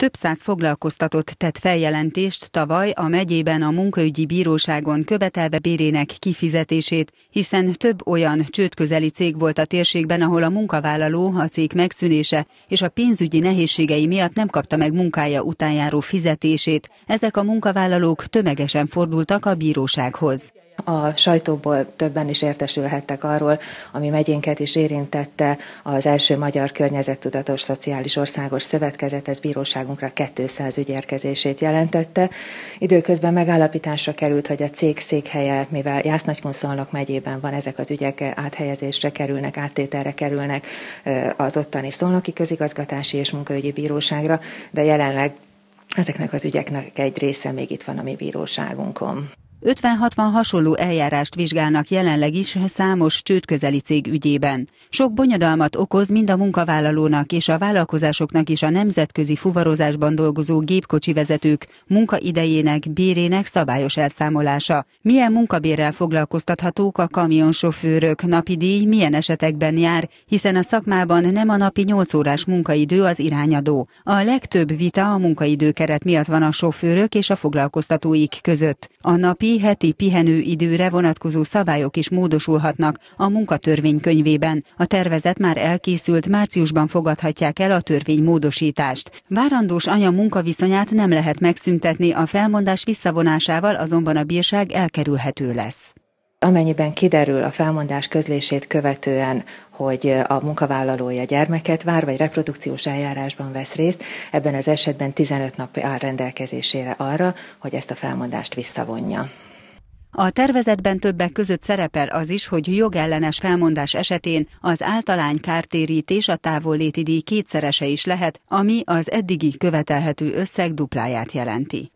Több száz foglalkoztatott tett feljelentést tavaly a megyében a munkaügyi bíróságon követelve bérének kifizetését, hiszen több olyan csődközeli cég volt a térségben, ahol a munkavállaló a cég megszűnése és a pénzügyi nehézségei miatt nem kapta meg munkája utánjáró fizetését. Ezek a munkavállalók tömegesen fordultak a bírósághoz. A sajtóból többen is értesülhettek arról, ami megyénket is érintette, az első Magyar Környezettudatos Szociális Országos Szövetkezet, ez bíróságunkra 200 ügyérkezését jelentette. Időközben megállapításra került, hogy a cég székhelye, mivel Jásznagykunszolnok megyében van, ezek az ügyek áthelyezésre kerülnek, áttételre kerülnek az ottani Szolnoki Közigazgatási és Munkaügyi Bíróságra, de jelenleg ezeknek az ügyeknek egy része még itt van a mi bíróságunkon. 50-60 hasonló eljárást vizsgálnak jelenleg is számos csődközeli cég ügyében. Sok bonyodalmat okoz mind a munkavállalónak és a vállalkozásoknak is a nemzetközi fuvarozásban dolgozó gépkocsi vezetők munkaidejének, bérének szabályos elszámolása. Milyen munkabérrel foglalkoztathatók a kamionsofőrök, napi díj milyen esetekben jár, hiszen a szakmában nem a napi 8 órás munkaidő az irányadó. A legtöbb vita a munkaidőkeret miatt van a sofőrök és a foglalkoztatóik között. A napi évi, heti pihenőidőre vonatkozó szabályok is módosulhatnak a munkatörvénykönyvében. A tervezet már elkészült, márciusban fogadhatják el a törvény módosítást. Várandós anya munkaviszonyát nem lehet megszüntetni, a felmondás visszavonásával azonban a bírság elkerülhető lesz. Amennyiben kiderül a felmondás közlését követően, hogy a munkavállalója gyermeket vár, vagy reprodukciós eljárásban vesz részt, ebben az esetben 15 nap áll rendelkezésére arra, hogy ezt a felmondást visszavonja. A tervezetben többek között szerepel az is, hogy jogellenes felmondás esetén az általány kártérítés a távolléti díj kétszerese is lehet, ami az eddigi követelhető összeg dupláját jelenti.